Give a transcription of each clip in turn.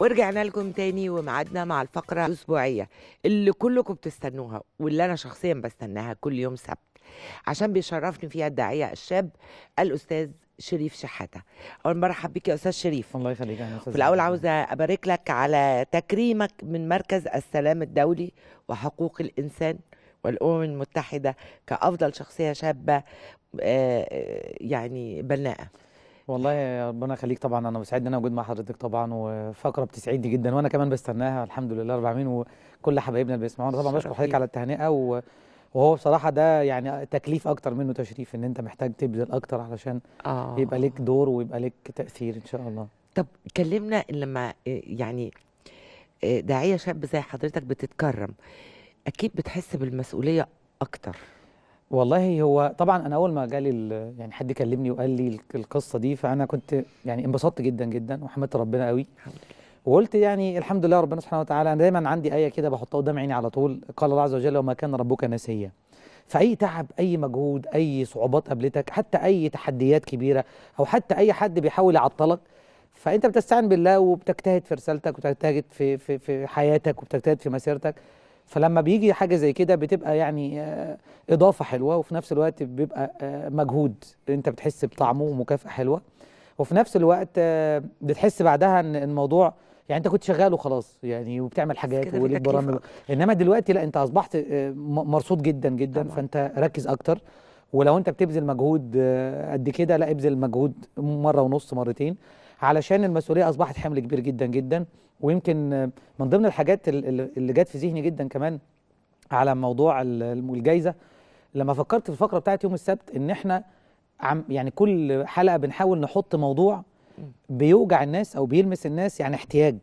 ورجعنا لكم تاني ومعادنا مع الفقرة الأسبوعية اللي كلكم بتستنوها واللي أنا شخصيا بستناها كل يوم سبت عشان بيشرفني فيها الداعية الشاب الأستاذ شريف شحاتة أول مرحب بك يا أستاذ شريف الله يخليك أهلا أستاذ في الأول عاوزة أبارك لك على تكريمك من مركز السلام الدولي وحقوق الإنسان والأمم المتحدة كأفضل شخصية شابة آه، يعني بناءة والله ربنا يخليك طبعا انا مسعد ان انا موجود مع حضرتك طبعا وفقره بتسعدني جدا وانا كمان بستناها الحمد لله رب العالمين وكل حبايبنا اللي بيسمعونا طبعا بشكر حضرتك على التهنئه و... وهو بصراحه ده يعني تكليف اكتر منه تشريف ان انت محتاج تبذل اكتر علشان آه. يبقى لك دور ويبقى لك تاثير ان شاء الله طب كلمنا لما آه، يعني آه، داعيه شاب زي حضرتك بتتكرم اكيد بتحس بالمسؤوليه اكتر والله هو طبعا انا اول ما جالي يعني حد كلمني وقال لي القصه دي فانا كنت يعني انبسطت جدا جدا وحمدت ربنا قوي وقلت يعني الحمد لله ربنا سبحانه وتعالى انا دايما عندي ايه كده بحطها قدام عيني على طول قال الله عز وجل وما كان ربك نسيا فاي تعب اي مجهود اي صعوبات قابلتك حتى اي تحديات كبيره او حتى اي حد بيحاول يعطلك فانت بتستعين بالله وبتجتهد في رسالتك وبتجتهد في في في حياتك وبتجتهد في مسيرتك فلما بيجي حاجه زي كده بتبقى يعني آه، اضافه حلوه وفي نفس الوقت بيبقى آه، مجهود انت بتحس بطعمه ومكافاه حلوه وفي نفس الوقت آه، بتحس بعدها ان الموضوع يعني انت كنت شغال وخلاص يعني وبتعمل حاجات وليك برامج انما دلوقتي لا انت اصبحت مرصود جدا جدا طبعا. فانت ركز اكتر ولو انت بتبذل مجهود قد كده لا ابذل مجهود مره ونص مرتين علشان المسؤوليه اصبحت حمل كبير جدا جدا ويمكن من ضمن الحاجات اللي جت في ذهني جدا كمان على موضوع الجائزه لما فكرت في الفقره بتاعت يوم السبت ان احنا عم يعني كل حلقه بنحاول نحط موضوع بيوجع الناس او بيلمس الناس يعني احتياج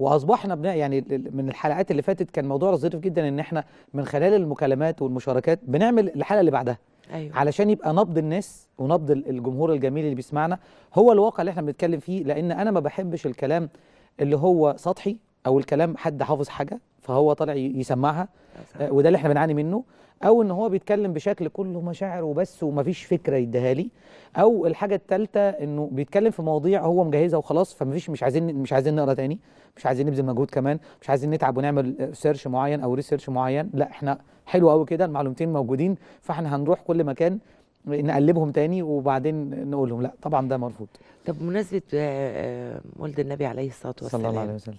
واصبحنا بنا يعني من الحلقات اللي فاتت كان موضوع لطيف جدا ان احنا من خلال المكالمات والمشاركات بنعمل الحلقه اللي بعدها أيوة. علشان يبقى نبض الناس ونبض الجمهور الجميل اللي بيسمعنا هو الواقع اللي احنا بنتكلم فيه لان انا ما بحبش الكلام اللي هو سطحي او الكلام حد حافظ حاجه فهو طالع يسمعها وده اللي احنا بنعاني منه او ان هو بيتكلم بشكل كله مشاعر وبس ومفيش فكره يديها لي او الحاجه الثالثه انه بيتكلم في مواضيع هو مجهزها وخلاص فمفيش مش عايزين مش عايزين نقرا تاني مش عايزين نبذل مجهود كمان مش عايزين نتعب ونعمل سيرش معين او ريسيرش معين لا احنا حلو قوي كده المعلومتين موجودين فاحنا هنروح كل مكان نقلبهم تاني وبعدين نقولهم لا طبعا ده مرفوض طب بمناسبه آه، آه، ولد النبي عليه الصلاه والسلام صلى الله عليه وسلم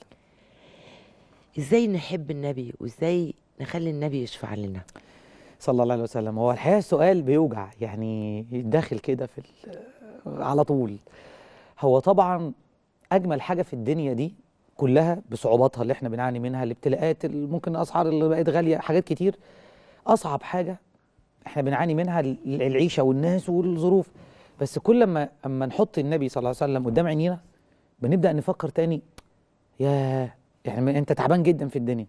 ازاي نحب النبي وازاي نخلي النبي يشفع لنا صلى الله عليه وسلم هو الحقيقه السؤال بيوجع يعني داخل كده في على طول هو طبعا اجمل حاجه في الدنيا دي كلها بصعوباتها اللي احنا بنعاني منها الابتلاءات ممكن الاسعار اللي بقت غاليه حاجات كتير اصعب حاجه احنا بنعاني منها العيشه والناس والظروف بس كل ما اما نحط النبي صلى الله عليه وسلم قدام عينينا بنبدا نفكر تاني يا يعني انت تعبان جدا في الدنيا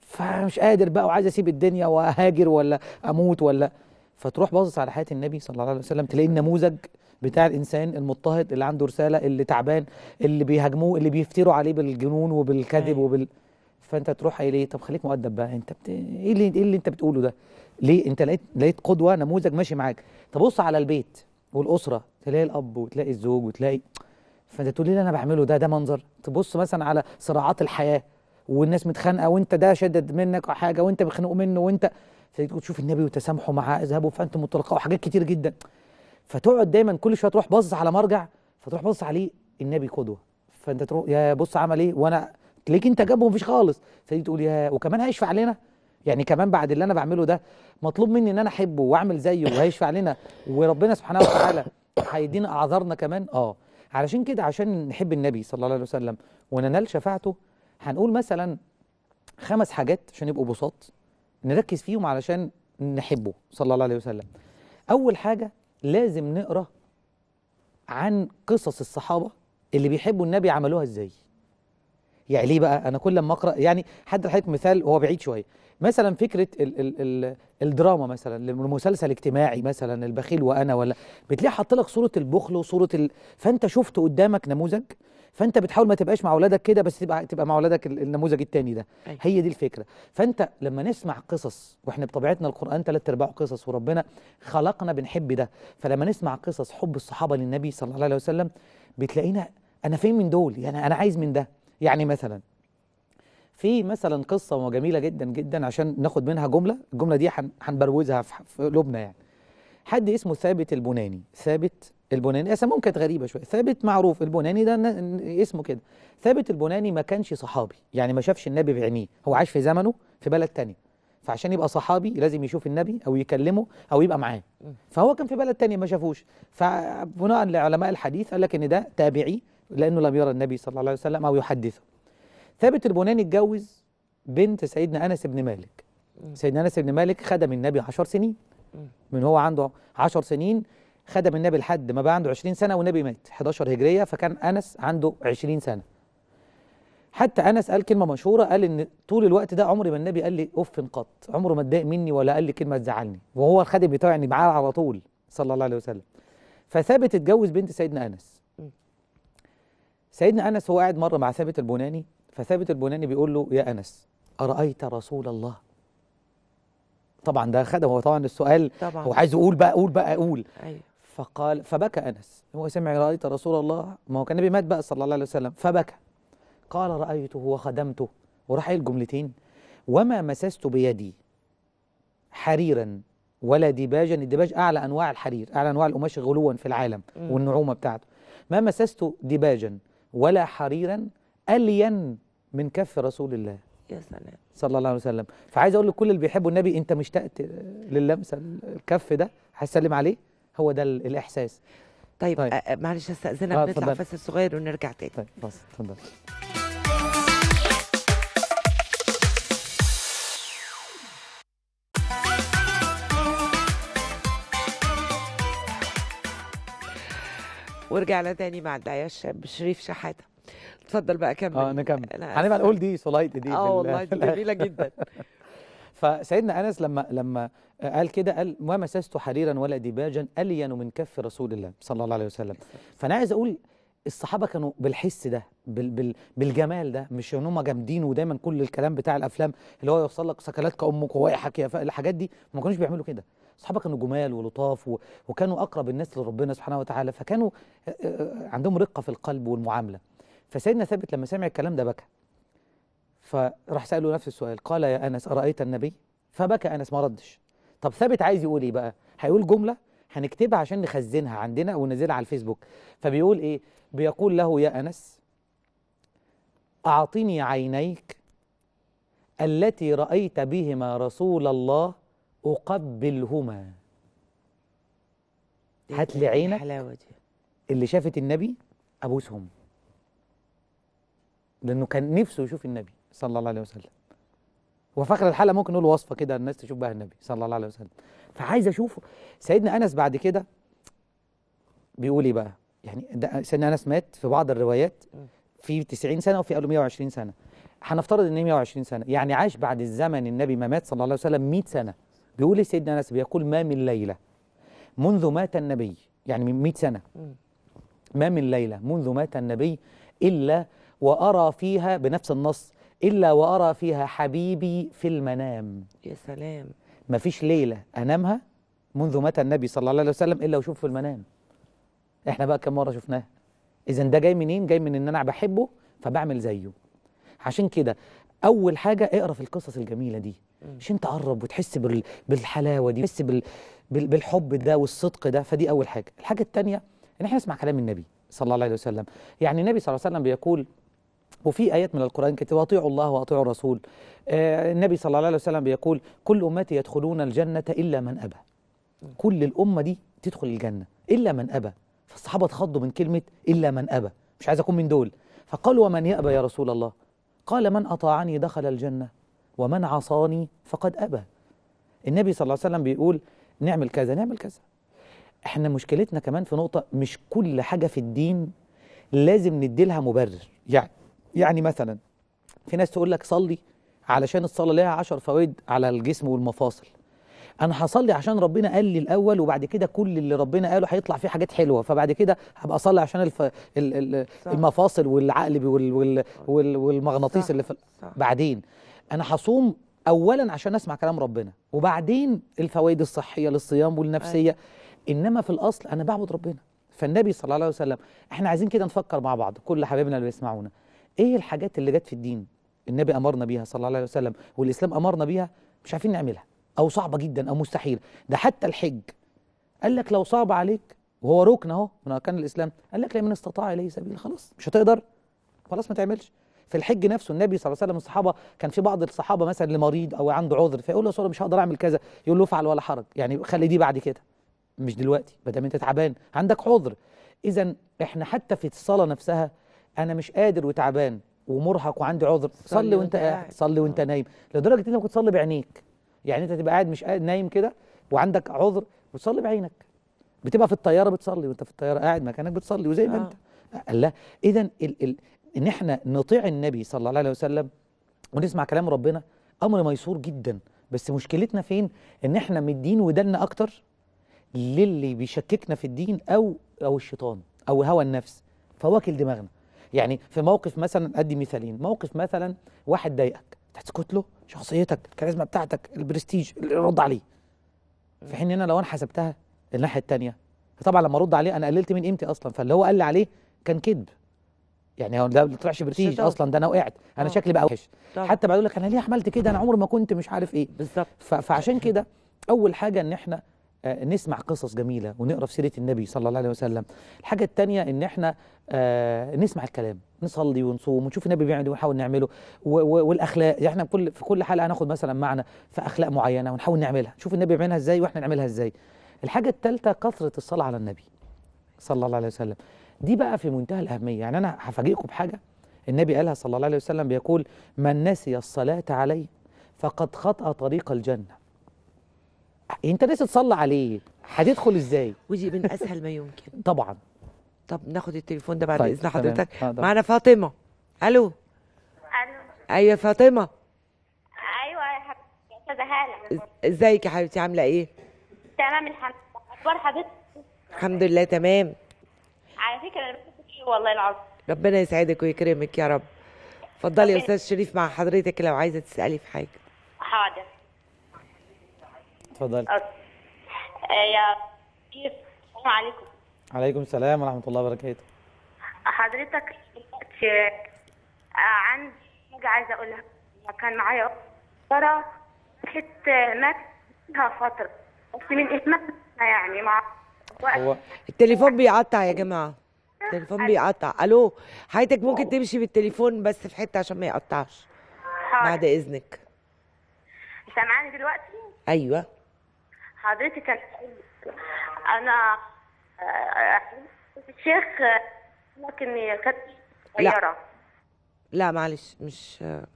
فمش قادر بقى وعايز اسيب الدنيا وهاجر ولا اموت ولا فتروح باصص على حياه النبي صلى الله عليه وسلم تلاقي النموذج بتاع الانسان المضطهد اللي عنده رساله اللي تعبان اللي بيهاجموه اللي بيفتروا عليه بالجنون وبالكذب أيوة. وبال فانت تروح ليه طب خليك مؤدب بقى انت بت... ايه اللي ايه اللي انت بتقوله ده ليه انت لقيت لقيت قدوه نموذج ماشي معاك تبص على البيت والاسره تلاقي الاب وتلاقي الزوج وتلاقي فانت تقول لي انا بعمله ده ده منظر تبص مثلا على صراعات الحياه والناس متخانقه وانت ده شدد منك حاجه وانت مخنوق منه وانت تشوف النبي وتسامحه مع ذهابه فانتم مطلقه وحاجات كتير جدا فتقعد دايما كل شويه تروح باصص على مرجع فتروح باصص عليه النبي قدوه فانت تروح يا بص عمل ايه وانا تلاقيك انت جنبه مفيش خالص فتيجي تقول يا وكمان هيشفع لنا يعني كمان بعد اللي انا بعمله ده مطلوب مني ان انا احبه واعمل زيه وهيشفع لنا وربنا سبحانه وتعالى هيدينا اعذارنا كمان اه علشان كده عشان نحب النبي صلى الله عليه وسلم وننال شفاعته هنقول مثلا خمس حاجات عشان يبقوا بساط نركز فيهم علشان نحبه صلى الله عليه وسلم اول حاجه لازم نقرا عن قصص الصحابه اللي بيحبوا النبي عملوها ازاي يعني ليه بقى انا كل ما اقرا يعني حد حضرتك مثال هو بعيد شويه مثلا فكره الـ الـ الـ الدراما مثلا المسلسل الاجتماعي مثلا البخيل وانا ولا بتلاقي حاط لك صوره البخل وصوره ال... فانت شفت قدامك نموذج فانت بتحاول ما تبقاش مع اولادك كده بس تبقى تبقى مع اولادك النموذج الثاني ده أي. أيوة. هي دي الفكره فانت لما نسمع قصص واحنا بطبيعتنا القران ثلاث ارباعه قصص وربنا خلقنا بنحب ده فلما نسمع قصص حب الصحابه للنبي صلى الله عليه وسلم بتلاقينا انا فين من دول يعني انا عايز من ده يعني مثلا في مثلا قصه جميله جدا جدا عشان ناخد منها جمله الجمله دي هنبروزها في قلوبنا يعني حد اسمه ثابت البناني ثابت البناني اسمهم كانت غريبه شويه ثابت معروف البناني ده اسمه كده ثابت البناني ما كانش صحابي يعني ما شافش النبي بعينيه هو عاش في زمنه في بلد ثانيه فعشان يبقى صحابي لازم يشوف النبي او يكلمه او يبقى معاه فهو كان في بلد ثانيه ما شافوش فبناء لعلماء الحديث قال لك ان ده تابعي لانه لم يرى النبي صلى الله عليه وسلم او يحدثه ثابت البناني اتجوز بنت سيدنا انس بن مالك سيدنا انس بن مالك خدم النبي عشر سنين من هو عنده 10 سنين خدم النبي لحد ما بقى عنده 20 سنه والنبي مات 11 هجريه فكان انس عنده 20 سنه حتى انس قال كلمه مشهوره قال ان طول الوقت ده عمري ما النبي قال لي اف قط عمره ما اتضايق مني ولا قال لي كلمه تزعلني وهو الخادم بتاعه يعني معاه على طول صلى الله عليه وسلم فثابت اتجوز بنت سيدنا انس سيدنا انس هو قاعد مره مع ثابت البناني فثابت البناني بيقول له يا انس ارايت رسول الله طبعا ده خدم هو طبعا السؤال طبعا. هو عايز يقول بقى قول بقى قول أيوة. فقال فبكى انس هو سمع رايت رسول الله ما هو كان النبي مات بقى صلى الله عليه وسلم فبكى قال رايته وخدمته وراح قايل جملتين وما مسست بيدي حريرا ولا ديباجا الديباج اعلى انواع الحرير اعلى انواع القماش غلوا في العالم م. والنعومه بتاعته ما مسست ديباجا ولا حريرا الين من كف رسول الله يا سلام صلى الله عليه وسلم فعايز اقول لكل اللي بيحبوا النبي انت مشتقت للمسه الكف ده هتسلم عليه هو ده الاحساس طيب, طيب. أه معلش استاذنك آه نطلع فاصل صغير ونرجع تاني طيب بس اتفضل ورجعنا تاني مع الداعية الشاب شريف شحاته اتفضل بقى كمل اه نكمل هنبقى نقول دي سولايت دي اه والله دي جميله جدا فسيدنا انس لما لما قال كده قال ما مسست حريرا ولا ديباجا الين من كف رسول الله صلى الله عليه وسلم فانا عايز اقول الصحابه كانوا بالحس ده بال بال بالجمال ده مش ان هم جامدين ودايما كل الكلام بتاع الافلام اللي هو يوصل لك سكلاتك امك ووقعك يا الحاجات دي ما كانوش بيعملوا كده الصحابه كانوا جمال ولطاف وكانوا اقرب الناس لربنا سبحانه وتعالى فكانوا آه، آه، آه، عندهم رقه في القلب والمعامله فسيدنا ثابت لما سمع الكلام ده بكى فراح سأله نفس السؤال قال يا أنس أرأيت النبي فبكى أنس ما ردش طب ثابت عايز يقول إيه بقى هيقول جملة هنكتبها عشان نخزنها عندنا وننزلها على الفيسبوك فبيقول إيه بيقول له يا أنس أعطني عينيك التي رأيت بهما رسول الله أقبلهما هات لي إيه عينك اللي شافت النبي أبوسهم لأنه كان نفسه يشوف النبي صلى الله عليه وسلم وفخر الحاله ممكن نقول وصفة كده الناس تشوف بها النبي صلى الله عليه وسلم فعايز أشوفه سيدنا أنس بعد كده بيقول إيه بقى يعني سيدنا أنس مات في بعض الروايات في 90 سنة وفي قالوا 120 سنة هنفترض ان 120 سنه يعني عاش بعد الزمن النبي ما مات صلى الله عليه وسلم 100 سنه بيقول إيه سيدنا انس بيقول ما من ليله منذ مات النبي يعني من 100 سنه ما من ليله منذ مات النبي الا وأرى فيها بنفس النص إلا وأرى فيها حبيبي في المنام يا سلام ما فيش ليلة أنامها منذ متى النبي صلى الله عليه وسلم إلا وشوف في المنام إحنا بقى كم مرة شفناه إذا ده جاي منين جاي من إن أنا بحبه فبعمل زيه عشان كده أول حاجة اقرأ في القصص الجميلة دي عشان تقرب وتحس بال... بالحلاوة دي تحس بال... بال... بالحب ده والصدق ده فدي أول حاجة الحاجة الثانيه إن إحنا نسمع كلام النبي صلى الله عليه وسلم يعني النبي صلى الله عليه وسلم بيقول وفي آيات من القرآن كتير وأطيعوا الله وأطيعوا الرسول آه، النبي صلى الله عليه وسلم بيقول كل أمتي يدخلون الجنة إلا من أبى كل الأمة دي تدخل الجنة إلا من أبى فالصحابة اتخضوا من كلمة إلا من أبى مش عايز أكون من دول فقالوا ومن يأبى يا رسول الله قال من أطاعني دخل الجنة ومن عصاني فقد أبى النبي صلى الله عليه وسلم بيقول نعمل كذا نعمل كذا احنا مشكلتنا كمان في نقطة مش كل حاجة في الدين لازم ندي لها مبرر يعني يعني مثلا في ناس تقول لك صلي علشان الصلاة لها عشر فوائد على الجسم والمفاصل أنا هصلي عشان ربنا قال لي الأول وبعد كده كل اللي ربنا قاله هيطلع فيه حاجات حلوة فبعد كده هبقى أصلي عشان الف... ال... ال... المفاصل والعقل وال... وال... وال... والمغناطيس اللي في بعدين أنا هصوم أولا عشان أسمع كلام ربنا وبعدين الفوائد الصحية للصيام والنفسية أي. أيوة. إنما في الأصل أنا بعبد ربنا فالنبي صلى الله عليه وسلم احنا عايزين كده نفكر مع بعض كل حبايبنا اللي بيسمعونا ايه الحاجات اللي جت في الدين النبي امرنا بيها صلى الله عليه وسلم والاسلام امرنا بيها مش عارفين نعملها او صعبه جدا او مستحيل ده حتى الحج قال لك لو صعب عليك وهو ركن اهو من اركان الاسلام قال لك لمن استطاع اليه سبيل خلاص مش هتقدر خلاص ما تعملش في الحج نفسه النبي صلى الله عليه وسلم والصحابه كان في بعض الصحابه مثلا لمريض او عنده عذر فيقول له يا مش هقدر اعمل كذا يقول له افعل ولا حرج يعني خلي دي بعد كده مش دلوقتي ما دام انت تعبان عندك عذر اذا احنا حتى في الصلاه نفسها انا مش قادر وتعبان ومرهق وعندي عذر صلي وانت قاعد صلي وانت آه. نايم لدرجه انك ممكن تصلي بعينيك يعني انت تبقى قاعد مش قاعد نايم كده وعندك عذر وتصلي بعينك بتبقى في الطياره بتصلي وانت في الطياره قاعد مكانك بتصلي وزي ما آه. انت قال لا اذا ان احنا نطيع النبي صلى الله عليه وسلم ونسمع كلام ربنا امر ميسور جدا بس مشكلتنا فين ان احنا مدين ودلنا اكتر للي بيشككنا في الدين او او الشيطان او هوى النفس فواكل دماغنا يعني في موقف مثلا ادي مثالين موقف مثلا واحد ضايقك تسكت له شخصيتك الكاريزما بتاعتك البرستيج رد عليه في حين انا لو انا حسبتها الناحيه الثانيه طبعا لما ارد عليه انا قللت من قيمتي اصلا فاللي هو قال لي عليه كان كذب يعني هو ده ما طلعش برستيج اصلا ده انا وقعت انا أوه. شكلي بقى وحش حتى بقول لك انا ليه عملت كده انا عمري ما كنت مش عارف ايه بالظبط فعشان كده اول حاجه ان احنا آه، نسمع قصص جميله ونقرا في سيره النبي صلى الله عليه وسلم الحاجه الثانيه ان احنا آه، نسمع الكلام نصلي ونصوم ونشوف النبي بيعمل ايه ونحاول نعمله والاخلاق يعني احنا كل في كل حلقه هناخد مثلا معنى في اخلاق معينه ونحاول نعملها نشوف النبي بيعملها ازاي واحنا نعملها ازاي الحاجه الثالثه كثره الصلاه على النبي صلى الله عليه وسلم دي بقى في منتهى الاهميه يعني انا هفاجئكم بحاجه النبي قالها صلى الله عليه وسلم بيقول من نسي الصلاه عليه فقد خطأ طريق الجنه انت لسه تصلي عليه هتدخل ازاي ودي من اسهل ما يمكن طبعا طب ناخد التليفون ده بعد طيب. اذن حضرتك آه، معانا فاطمه الو الو ايوه فاطمه ايوه يا استاذه هاله ازيك يا حبيبتي عامله ايه تمام الحمد لله اخبار حضرتك الحمد لله تمام على فكره انا والله العظيم ربنا يسعدك ويكرمك يا رب اتفضلي يا استاذ شريف مع حضرتك لو عايزه تسالي في حاجه حاضر اتفضلي آه، يا كيف السلام عليكم عليكم السلام ورحمه الله وبركاته حضرتك آه، عندي حاجه عايزه اقولها كان معايا ترى حته آه، مات فيها فتره بس من اهمالنا يعني مع هو التليفون بيقطع يا جماعه التليفون بيقطع الو حياتك ممكن تمشي بالتليفون بس في حته عشان ما يقطعش بعد اذنك سامعاني دلوقتي ايوه حضرتك انا انا الشيخ آه، ممكن اني كانت صغيره لا معلش مش آه.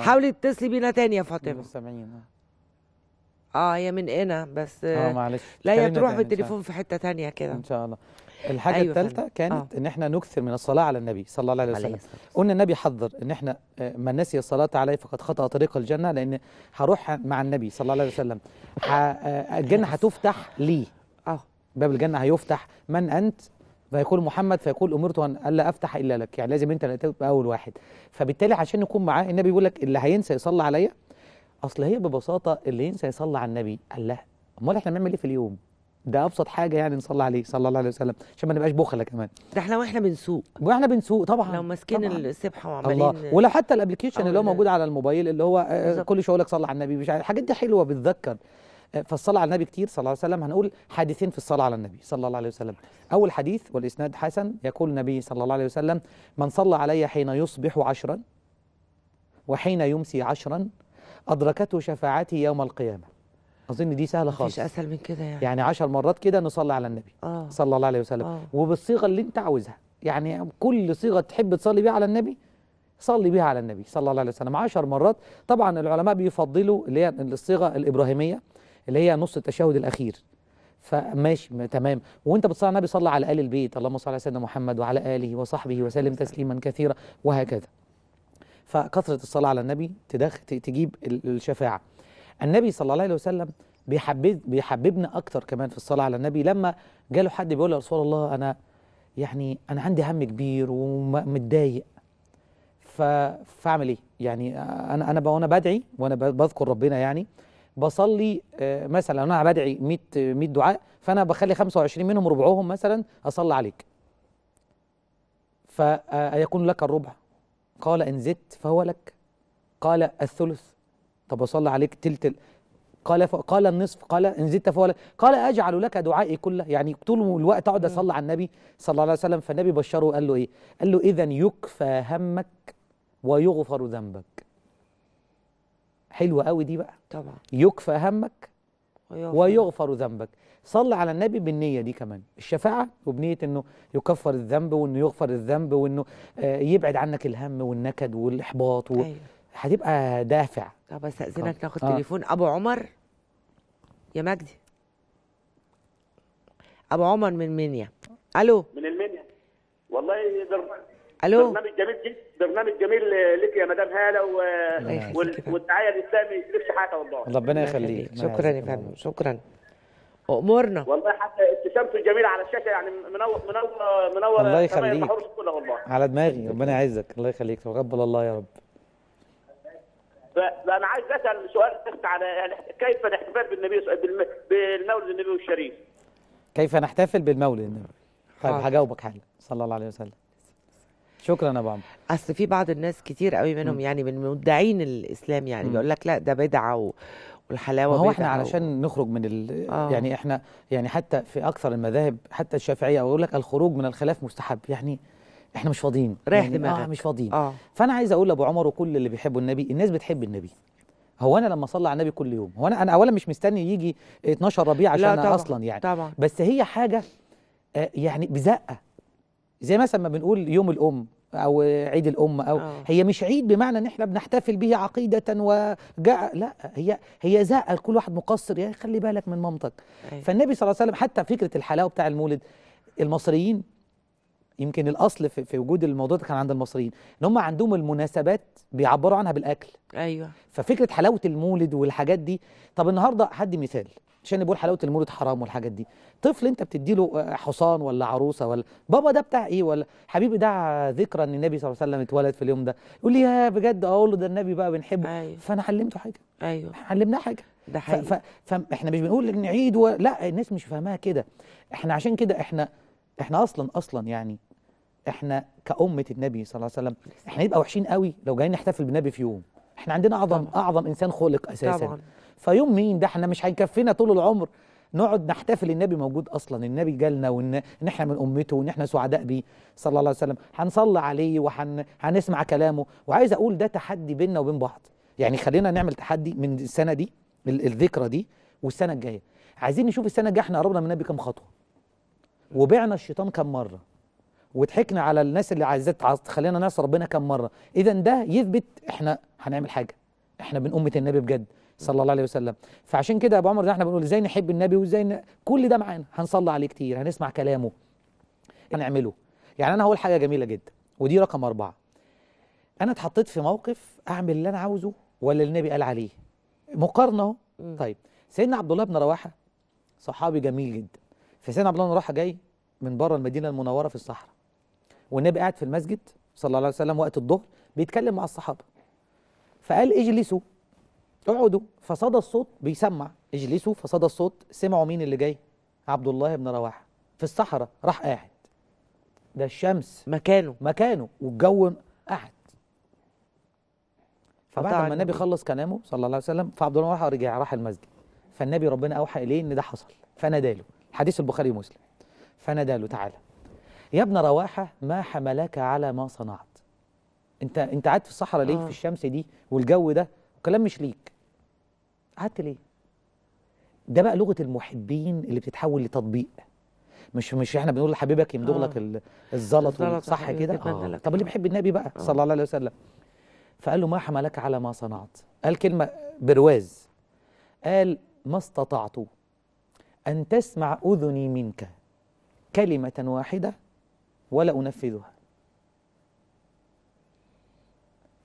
حاولي تتصلي بينا تاني يا فاطمه مستمعين اه هي من هنا بس اه معلش لا هي تروح بالتليفون في حته تانية كده ان شاء الله الحاجه أيوة الثالثه كانت آه. ان احنا نكثر من الصلاه على النبي صلى الله عليه وسلم قلنا النبي حذر ان احنا آه، من نسي الصلاه عليه فقد خطا طريق الجنه لان هروح مع النبي صلى الله عليه وسلم آه، الجنه هتفتح لي اه باب الجنه هيفتح من انت فيقول محمد فيقول امرت ان الا افتح الا لك يعني لازم انت تبقى اول واحد فبالتالي عشان نكون معاه النبي بيقول لك اللي هينسى يصلي عليا اصل هي ببساطه اللي ينسى يصلي على النبي قال لا امال احنا بنعمل ايه في اليوم ده ابسط حاجه يعني نصلي عليه صلى الله عليه وسلم عشان ما نبقاش بخله كمان ده احنا واحنا بنسوق واحنا بنسوق طبعا لو ماسكين السبحه وعمالين الله ولو حتى الابلكيشن اللي هو موجود على الموبايل اللي هو آه، آه، بالزبط. كل شويه يقول لك صلي على النبي مش عارف الحاجات دي حلوه بتذكر آه، فالصلاة على النبي كتير صلى الله عليه وسلم هنقول حادثين في الصلاة على النبي صلى الله عليه وسلم أول حديث والإسناد حسن يقول النبي صلى الله عليه وسلم من صلى علي حين يصبح عشرا وحين يمسي عشرا أدركته شفاعتي يوم القيامة اظن دي سهله خالص مفيش اسهل من كده يعني يعني 10 مرات كده نصلي على النبي آه. صلى الله عليه وسلم آه. وبالصيغه اللي انت عاوزها يعني كل صيغه تحب تصلي بيها على النبي صلي بيها على النبي صلى الله عليه وسلم 10 مرات طبعا العلماء بيفضلوا اللي هي الصيغه الابراهيميه اللي هي نص التشهد الاخير فماشي تمام وانت بتصلي على النبي صلى على ال البيت اللهم صل على سيدنا محمد وعلى اله وصحبه وسلم تسليما كثيرا وهكذا فكثره الصلاه على النبي تجيب الشفاعه النبي صلى الله عليه وسلم بيحبب بيحببنا اكتر كمان في الصلاه على النبي لما جاله حد بيقول يا رسول الله انا يعني انا عندي هم كبير ومتضايق فاعمل ايه يعني انا انا وانا بدعي وانا بذكر ربنا يعني بصلي آه، مثلا انا بدعي 100 100 دعاء فانا بخلي 25 منهم ربعهم مثلا اصلي عليك فيكون لك الربع قال ان زدت فهو لك قال الثلث طب أصلي عليك تلت قال ف... قال النصف قال ان زدت فولا قال اجعل لك دعائي كله يعني طول الوقت اقعد اصلي على النبي صلى الله عليه وسلم فالنبي بشره قال له ايه؟ قال له اذا يكفى همك ويغفر ذنبك. حلوه قوي دي بقى طبعا يكفى همك ويغفر, ويغفر ذنبك صل على النبي بالنيه دي كمان الشفاعه وبنيه انه يكفر الذنب وانه يغفر الذنب وانه آه، يبعد عنك الهم والنكد والاحباط و... أيوة. هتبقى دافع طب استاذنك ناخد آه. تليفون ابو عمر يا مجدي ابو عمر من منيا الو من المنيا والله در... الو برنامج جميل جدا برنامج جميل آه، لك يا مدام هاله و... والدعايه الاسلامي نفسي حاجه والله ربنا يخليك شكرا يا فندم شكرا امورنا والله حتى ابتسامته الجميله على الشاشه يعني منور منور منور الله يخليك على دماغي ربنا يعزك الله يخليك تقبل الله يا رب فانا عايز اسال سؤال بس على كيف نحتفل بالنبي بالمولد النبي الشريف كيف نحتفل بالمولد النبي؟ طيب هجاوبك حالا صلى الله عليه وسلم شكرا يا ابو عمرو اصل في بعض الناس كتير قوي منهم م. يعني من مدعين الاسلام يعني بيقول لك لا ده بدعه و... والحلاوه هو احنا علشان و... نخرج من ال... آه. يعني احنا يعني حتى في اكثر المذاهب حتى الشافعيه يقول لك الخروج من الخلاف مستحب يعني احنا مش فاضيين رايح يعني دماغك آه مش فاضيين آه. فانا عايز اقول لابو عمر وكل اللي بيحبوا النبي الناس بتحب النبي هو انا لما اصلي على النبي كل يوم هو انا انا اولا مش مستني يجي 12 ربيع عشان طبعًا اصلا يعني طبعًا بس هي حاجه آه، يعني بزقه زي مثلا ما بنقول يوم الام او عيد الام او آه. هي مش عيد بمعنى ان احنا بنحتفل به عقيده وجاء لا هي هي زقه لكل واحد مقصر يعني خلي بالك من مامتك أيه. فالنبي صلى الله عليه وسلم حتى فكره الحلاوه بتاع المولد المصريين يمكن الاصل في, في وجود الموضوع ده كان عند المصريين ان هم عندهم المناسبات بيعبروا عنها بالاكل ايوه ففكره حلاوه المولد والحاجات دي طب النهارده هدي مثال عشان نقول حلاوه المولد حرام والحاجات دي طفل انت بتديله آه، حصان ولا عروسه ولا بابا ده بتاع ايه ولا حبيبي ده ذكرى ان النبي صلى الله عليه وسلم اتولد في اليوم ده يقول لي يا بجد آه، اقول له ده النبي بقى بنحبه أيوة. فانا علمته حاجه ايوه علمناه حاجه ده حقيقي فاحنا مش بنقول نعيد و... لا الناس مش فاهماها كده احنا عشان كده احنا احنا اصلا اصلا يعني احنا كأمة النبي صلى الله عليه وسلم احنا نبقى وحشين قوي لو جايين نحتفل بالنبي في يوم احنا عندنا اعظم طبعا. اعظم انسان خلق اساسا طبعا. فيوم مين ده احنا مش هيكفينا طول العمر نقعد نحتفل النبي موجود اصلا النبي جالنا وان احنا من امته وان احنا سعداء بيه صلى الله عليه وسلم هنصلي عليه وهنسمع وحن... كلامه وعايز اقول ده تحدي بيننا وبين بعض يعني خلينا نعمل تحدي من السنه دي الذكرى دي والسنه الجايه عايزين نشوف السنه الجايه احنا قربنا من النبي كام خطوه وبعنا الشيطان كم مره وضحكنا على الناس اللي عايزاه تخلينا نعصي ربنا كم مره اذا ده يثبت احنا هنعمل حاجه احنا من امه النبي بجد صلى الله عليه وسلم فعشان كده يا ابو عمر ده احنا بنقول ازاي نحب النبي وازاي ن... كل ده معانا هنصلي عليه كتير هنسمع كلامه هنعمله يعني انا هقول حاجه جميله جدا ودي رقم أربعة انا اتحطيت في موقف اعمل اللي انا عاوزه ولا النبي قال عليه مقارنه طيب سيدنا عبد الله بن رواحه صحابي جميل جدا فسيدنا عبد الله بن رواحه جاي من بره المدينه المنوره في الصحراء والنبي قاعد في المسجد صلى الله عليه وسلم وقت الظهر بيتكلم مع الصحابه فقال اجلسوا اقعدوا فصدى الصوت بيسمع اجلسوا فصدى الصوت سمعوا مين اللي جاي عبد الله بن رواحه في الصحراء راح قاعد ده الشمس مكانه مكانه والجو قاعد فبعد ما النبي خلص كلامه صلى الله عليه وسلم فعبد الله رجع راح المسجد فالنبي ربنا اوحى اليه ان ده حصل فناداله له حديث البخاري ومسلم فناداله له تعالى يا ابن رواحة ما حملك على ما صنعت انت انت قاعد في الصحراء ليه آه. في الشمس دي والجو ده وكلام مش ليك قعدت ليه ده بقى لغة المحبين اللي بتتحول لتطبيق مش مش احنا بنقول لحبيبك لك آه. آه. لك الزلط صح كده آه. طب اللي بيحب النبي بقى آه. صلى الله عليه وسلم فقال له ما حملك على ما صنعت قال كلمة برواز قال ما استطعت أن تسمع أذني منك كلمة واحدة ولا أنفذها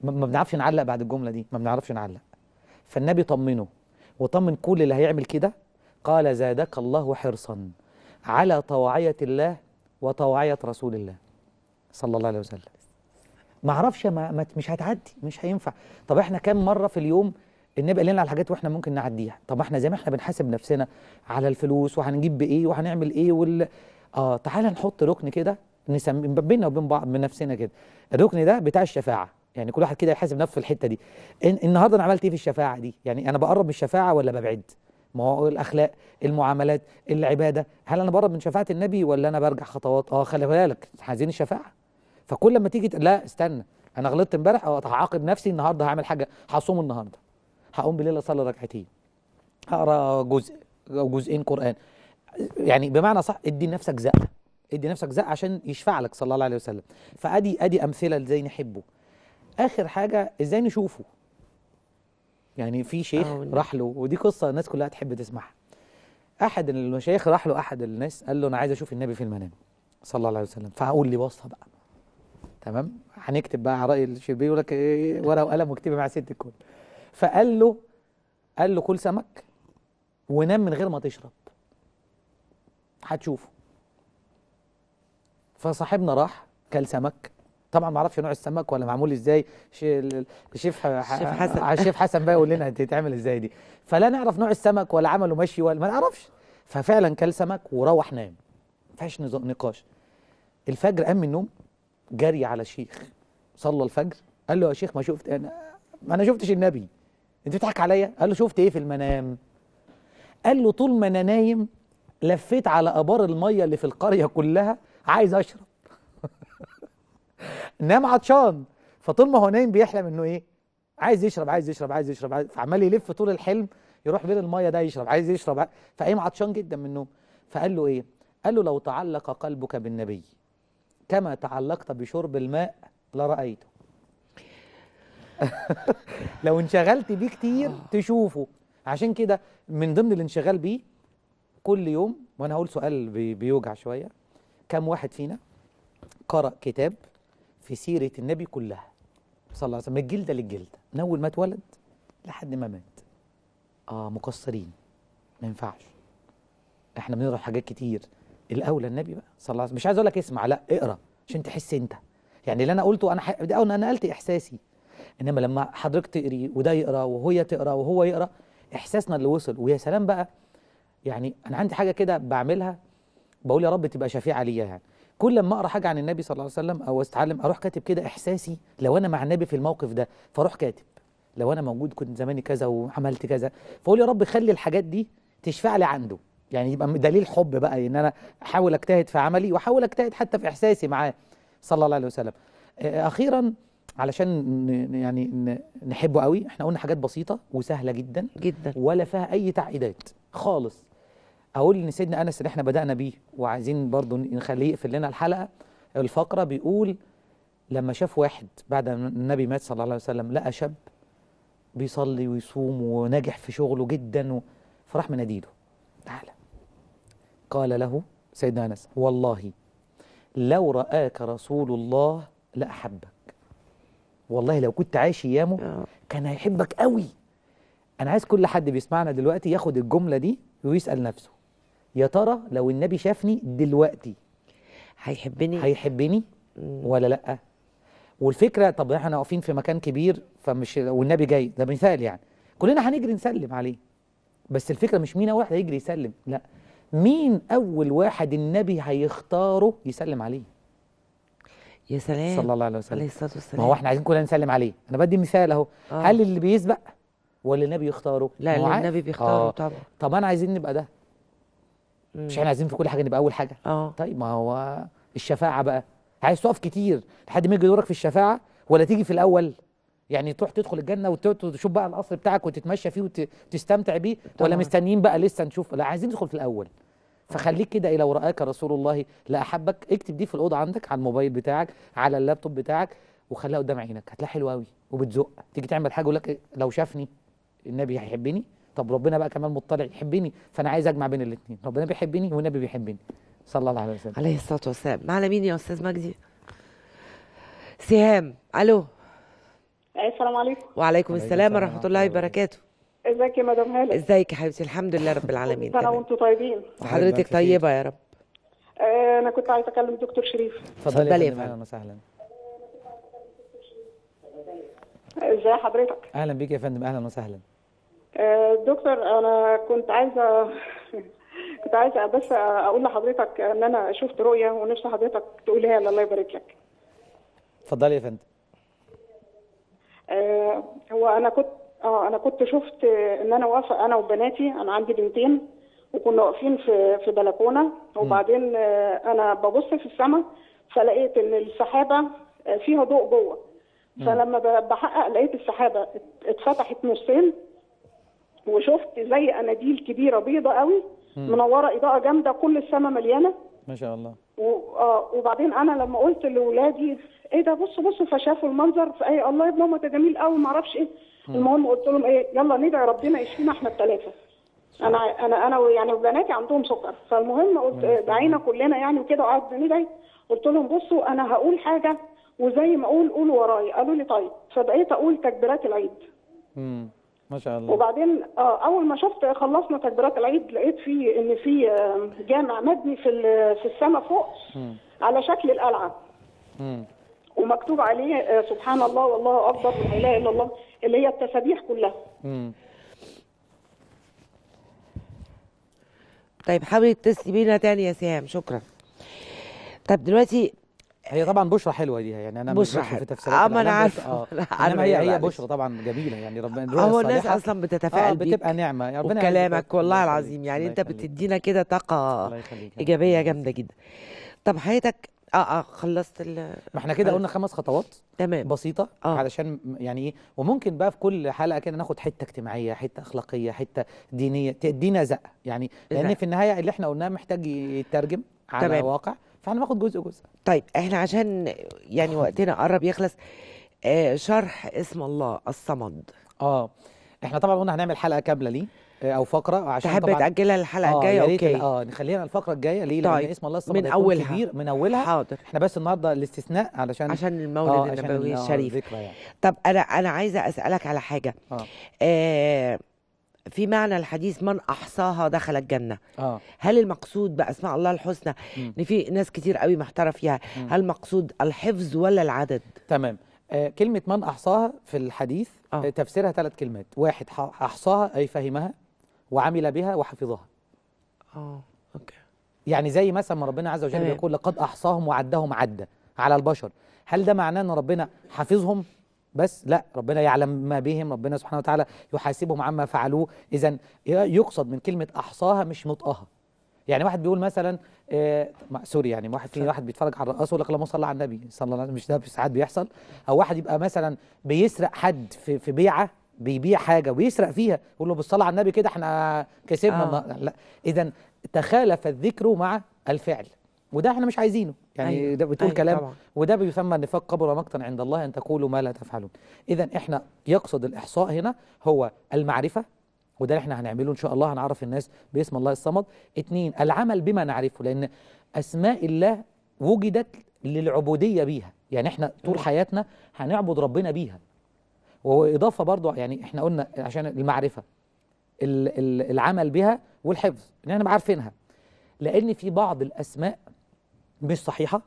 ما بنعرفش نعلق بعد الجملة دي ما بنعرفش نعلق فالنبي طمنه وطمن كل اللي هيعمل كده قال زادك الله حرصا على طواعية الله وطواعية رسول الله صلى الله عليه وسلم ما اعرفش ما مش هتعدي مش هينفع طب احنا كام مره في اليوم النبي قال لنا على الحاجات واحنا ممكن نعديها طب احنا زي ما احنا بنحاسب نفسنا على الفلوس وهنجيب بايه وهنعمل ايه وال اه تعالى نحط ركن كده نسمي بينا وبين بعض من نفسنا كده الركن ده بتاع الشفاعه يعني كل واحد كده يحاسب نفسه في الحته دي النهارده انا عملت ايه في الشفاعه دي يعني انا بقرب من الشفاعه ولا ببعد ما هو الاخلاق المعاملات العباده هل انا بقرب من شفاعه النبي ولا انا برجع خطوات اه خلي بالك عايزين الشفاعه فكل لما تيجي لا استنى انا غلطت امبارح او هعاقب نفسي النهارده هعمل حاجه هصوم النهارده هقوم بالليل اصلي ركعتين هقرا جزء او جزئين قران يعني بمعنى صح ادي لنفسك زقه ادي نفسك زق عشان يشفع لك صلى الله عليه وسلم فادي ادي امثله ازاي نحبه اخر حاجه ازاي نشوفه يعني في شيخ راح له ودي قصه الناس كلها تحب تسمعها احد المشايخ راح له احد الناس قال له انا عايز اشوف النبي في المنام صلى الله عليه وسلم فهقول لي وصفه بقى تمام هنكتب بقى على راي الشربيني يقول لك إيه،, ايه ورقه وقلم واكتبي مع ست الكل فقال له قال له كل سمك ونام من غير ما تشرب هتشوفه فصاحبنا راح كل سمك طبعا ما اعرفش نوع السمك ولا معمول ازاي شيف حسن شيف حسن بقى يقول لنا تتعمل ازاي دي فلا نعرف نوع السمك ولا عمله مشي ولا ما نعرفش ففعلا كل سمك وروح نام ما فيهاش نقاش الفجر قام من النوم جري على شيخ صلى الفجر قال له يا شيخ ما شفت انا ما انا شفتش النبي انت بتضحك عليا قال له شفت ايه في المنام قال له طول ما انا نايم لفيت على ابار الميه اللي في القريه كلها عايز اشرب نام عطشان فطول ما هو نايم بيحلم انه ايه عايز يشرب عايز يشرب عايز يشرب عايز فعمال يلف طول الحلم يروح بين الميه ده يشرب عايز يشرب فقام عطشان جدا من النوم فقال له ايه قال له لو تعلق قلبك بالنبي كما تعلقت بشرب الماء لرأيته لو انشغلت بيه كتير تشوفه عشان كده من ضمن الانشغال بيه كل يوم وانا هقول سؤال بيوجع شويه كم واحد فينا قرأ كتاب في سيرة النبي كلها صلى الله عليه وسلم من الجلدة للجلدة من أول ما اتولد لحد ما مات آه مقصرين ما ينفعش احنا بنقرا حاجات كتير الاولى النبي بقى صلى الله عليه وسلم مش عايز اقول لك اسمع لا اقرا عشان تحس انت يعني اللي انا قلته انا ده انا نقلت احساسي انما لما حضرتك تقري وده يقرا وهي تقرا وهو يقرا احساسنا اللي وصل ويا سلام بقى يعني انا عندي حاجه كده بعملها بقول يا رب تبقى شفيعة ليا يعني كل لما اقرا حاجه عن النبي صلى الله عليه وسلم او استعلم اروح كاتب كده احساسي لو انا مع النبي في الموقف ده فاروح كاتب لو انا موجود كنت زماني كذا وعملت كذا فاقول يا رب خلي الحاجات دي تشفع لي عنده يعني يبقى دليل حب بقى ان انا احاول اجتهد في عملي واحاول اجتهد حتى في احساسي معاه صلى الله عليه وسلم اخيرا علشان يعني نحبه قوي احنا قلنا حاجات بسيطه وسهله جدا جدا ولا فيها اي تعقيدات خالص اقول ان سيدنا انس اللي احنا بدانا بيه وعايزين برضو نخليه يقفل لنا الحلقه الفقره بيقول لما شاف واحد بعد ما النبي مات صلى الله عليه وسلم لقى شاب بيصلي ويصوم وناجح في شغله جدا فراح مناديله تعالى قال له سيدنا انس والله لو رآك رسول الله لأحبك والله لو كنت عايش ايامه آه. كان هيحبك قوي انا عايز كل حد بيسمعنا دلوقتي ياخد الجمله دي ويسال نفسه يا ترى لو النبي شافني دلوقتي هيحبني هيحبني ولا لا والفكره طب احنا واقفين في مكان كبير فمش والنبي جاي ده مثال يعني كلنا هنجري نسلم عليه بس الفكره مش مين اول واحد هيجري يسلم لا مين اول واحد النبي هيختاره يسلم عليه يا سلام صلى الله عليه وسلم عليه الصلاه والسلام ما هو احنا عايزين كلنا نسلم عليه انا بدي مثال اهو آه. هل اللي بيسبق ولا النبي يختاره لا النبي بيختاره آه. طبعا طب انا عايزين نبقى ده مش احنا عايزين في كل حاجه نبقى اول حاجه اه طيب ما هو الشفاعه بقى عايز تقف كتير لحد ما يجي دورك في الشفاعه ولا تيجي في الاول يعني تروح تدخل الجنه وتشوف بقى القصر بتاعك وتتمشى فيه وتستمتع بيه طبعا. ولا مستنيين بقى لسه نشوف لا عايزين ندخل في الاول فخليك كده إيه، لو راك رسول الله لاحبك اكتب دي في الاوضه عندك على الموبايل بتاعك على اللابتوب بتاعك وخليها قدام عينك هتلاقيها حلوه قوي وبتزق تيجي تعمل حاجه يقول لك لو شافني النبي هيحبني طب ربنا بقى كمان مطلع يحبني فانا عايز اجمع بين الاثنين ربنا بيحبني والنبي بيحبني صلى الله عليه وسلم عليه الصلاه والسلام معنا مين يا استاذ مجدي سهام الو السلام عليكم وعليكم السلام ورحمه الله وبركاته ازيك يا مدام هاله ازيك يا حبيبتي الحمد لله رب العالمين انا وانتم طيبين وحضرتك طيبه يا رب آه، انا كنت عايزه اكلم دكتور شريف اتفضلي يا فندم اهلا وسهلا ازي حضرتك اهلا بيك يا فندم اهلا وسهلا آه، دكتور انا كنت عايزه كنت عايزه بس اقول لحضرتك ان انا شفت رؤيه ونفسي حضرتك تقولها لي الله يبارك لك. اتفضلي يا فندم. آه، هو انا كنت اه انا كنت شفت ان انا واقفه انا وبناتي انا عندي بنتين وكنا واقفين في في بلكونه وبعدين آه، انا ببص في السماء فلقيت ان السحابه فيها ضوء جوه فلما بحقق لقيت السحابه اتفتحت نصين وشفت زي اناديل كبيره بيضه قوي منوره اضاءه جامده كل السماء مليانه ما شاء الله و... آه وبعدين انا لما قلت لاولادي ايه ده بصوا بصوا فشافوا المنظر فاي الله يا ابن امك ده جميل قوي ما اعرفش ايه المهم قلت لهم ايه يلا ندعي ربنا يشفينا احنا الثلاثه انا انا انا يعني وبناتي عندهم سكر فالمهم قلت دعينا إيه، كلنا يعني وكده وقعدنا ندعي قلت لهم بصوا انا هقول حاجه وزي ما اقول قولوا ورايا قالوا لي طيب فبقيت اقول تكبيرات العيد امم ما شاء الله وبعدين اه اول ما شفت خلصنا تكبيرات العيد لقيت في ان في جامع مبني في في السماء فوق م. على شكل القلعه م. ومكتوب عليه آه، سبحان الله والله اكبر لا اله الا الله اللي هي التسابيح كلها م. طيب حاولي تتصلي بينا تاني يا سهام شكرا طب دلوقتي هي طبعا بشرة حلوه دي يعني انا مش في تفسيرها اه ما انا عارفه آه. انما هي هي بشرة طبعا جميله يعني ربنا آه، هو الناس اصلا بتتفائل آه بيك بتبقى نعمه يعني يا ربنا وكلامك والله العظيم يعني انت بتدينا كده طاقه ايجابيه جامده جدا طب حياتك اه اه خلصت ال ما احنا كده آه. قلنا خمس خطوات تمام بسيطه آه. علشان يعني ايه وممكن بقى في كل حلقه كده ناخد حته اجتماعيه حته اخلاقيه حته دينيه تدينا زقه يعني لان في النهايه اللي احنا قلناه محتاج يترجم على تمام. واقع فاحنا باخد جزء جزء طيب احنا عشان يعني وقتنا قرب يخلص آه شرح اسم الله الصمد اه احنا طبعا قلنا هنعمل حلقه كامله ليه آه، او فقره آه، عشان تحب تاجلها الحلقه آه، الجايه آه اوكي اه نخليها الفقره الجايه ليه طيب. لان اسم الله الصمد من اولها كبير من اولها حاضر احنا بس النهارده الاستثناء علشان عشان المولد النبوي الشريف يعني. طب انا انا عايزه اسالك على حاجه آه. آه في معنى الحديث من احصاها دخل الجنه آه. هل المقصود باسماء الله الحسنى ان في ناس كتير قوي محترف فيها م. هل المقصود الحفظ ولا العدد تمام آه كلمه من احصاها في الحديث آه. آه، تفسيرها ثلاث كلمات واحد احصاها اي فهمها وعمل بها وحفظها اه اوكي يعني زي مثلا ما ربنا عز وجل بيقول لقد احصاهم وعدهم عدا على البشر هل ده معناه ان ربنا حافظهم بس لا ربنا يعلم ما بهم ربنا سبحانه وتعالى يحاسبهم عما فعلوه اذا يقصد من كلمه احصاها مش مطقها يعني واحد بيقول مثلا آه سوري يعني واحد في واحد بيتفرج على الرقاص يقول لك اللهم صل على النبي صلى الله عليه مش ده ساعات بيحصل او واحد يبقى مثلا بيسرق حد في في بيعه بيبيع حاجه ويسرق فيها يقول له بالصلاه على النبي كده احنا كسبنا آه. لا اذا تخالف الذكر مع الفعل وده احنا مش عايزينه يعني أيوة. ده بتقول أيوة كلام طبعا. وده بيسمى النفاق قبل مقتا عند الله ان تقولوا ما لا تفعلون اذا احنا يقصد الاحصاء هنا هو المعرفه وده اللي احنا هنعمله ان شاء الله هنعرف الناس باسم الله الصمد اثنين العمل بما نعرفه لان اسماء الله وجدت للعبوديه بيها يعني احنا طول أيوة. حياتنا هنعبد ربنا بيها واضافه برضو يعني احنا قلنا عشان المعرفه العمل بها والحفظ ان يعني احنا عارفينها لان في بعض الاسماء مش صحيحه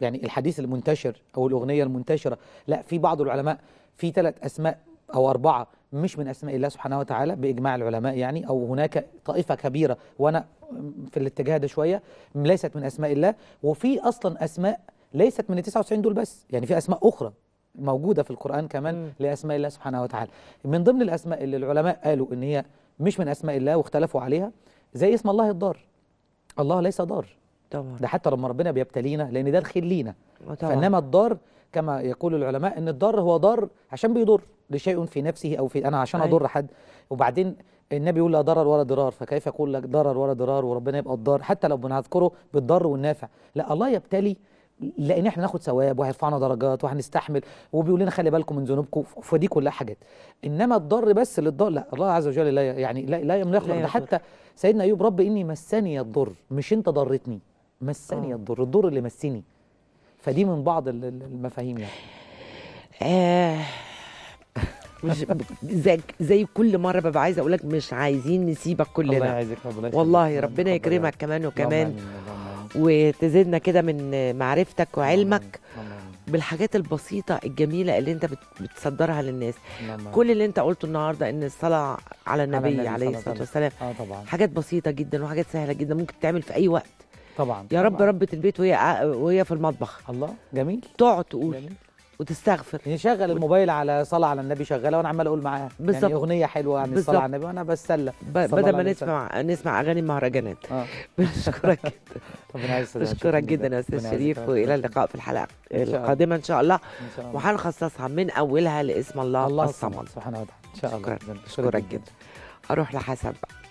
يعني الحديث المنتشر او الاغنيه المنتشره لا في بعض العلماء في ثلاث اسماء او اربعه مش من اسماء الله سبحانه وتعالى باجماع العلماء يعني او هناك طائفه كبيره وانا في الاتجاه ده شويه ليست من اسماء الله وفي اصلا اسماء ليست من ال 99 دول بس يعني في اسماء اخرى موجوده في القران كمان م. لاسماء الله سبحانه وتعالى من ضمن الاسماء اللي العلماء قالوا ان هي مش من اسماء الله واختلفوا عليها زي اسم الله الدار الله ليس دار طبعا ده حتى لما ربنا بيبتلينا لان ده الخير لينا آه، طبعا. فانما الضار كما يقول العلماء ان الضار هو ضار عشان بيضر لشيء في نفسه او في انا عشان أيوه. اضر حد وبعدين النبي يقول لا ضرر ولا ضرار فكيف يقول لك ضرر ولا ضرار وربنا يبقى الضار حتى لو بنذكره بالضر والنافع لا الله يبتلي لان احنا ناخد ثواب وهيرفعنا درجات وهنستحمل وبيقول لنا خلي بالكم من ذنوبكم فدي كلها حاجات انما الضر بس للضر لا الله عز وجل لا يعني لا, لا يملك ده حتى سيدنا ايوب رب اني مسني الضر مش انت ضرتني مسني الضر آه. الضر اللي مسني فدي من بعض المفاهيم يعني آه. مش زي زي كل مره ببقى عايزه اقول لك مش عايزين نسيبك كلنا الله يعزك والله ربنا يكرمك كمان وكمان وتزيدنا كده من معرفتك وعلمك بالحاجات البسيطة الجميلة اللي انت بتصدرها للناس مم. كل اللي انت قلته النهاردة ان الصلاة على النبي على النبي عليه الصلاة والسلام آه طبعا. حاجات بسيطة جدا وحاجات سهلة جدا ممكن تعمل في اي وقت طبعا يا رب طبعاً. ربة البيت وهي وهي في المطبخ الله جميل تقعد تقول جميل. وتستغفر نشغل الموبايل على صلاه على النبي شغاله وانا عمال اقول معاها بالزبط. يعني اغنيه حلوه عن الصلاه على النبي وانا بسلى بدل ما نسمع نسمع اغاني مهرجانات آه. بشكرك جدا بشكرك جدا يا استاذ شريف والى اللقاء في الحلقه القادمه ان شاء الله, الله. وهنخصصها من اولها لاسم الله, الله الصمد سبحانه وتعالى ان شاء الله شكرا جدا اروح لحسن بقى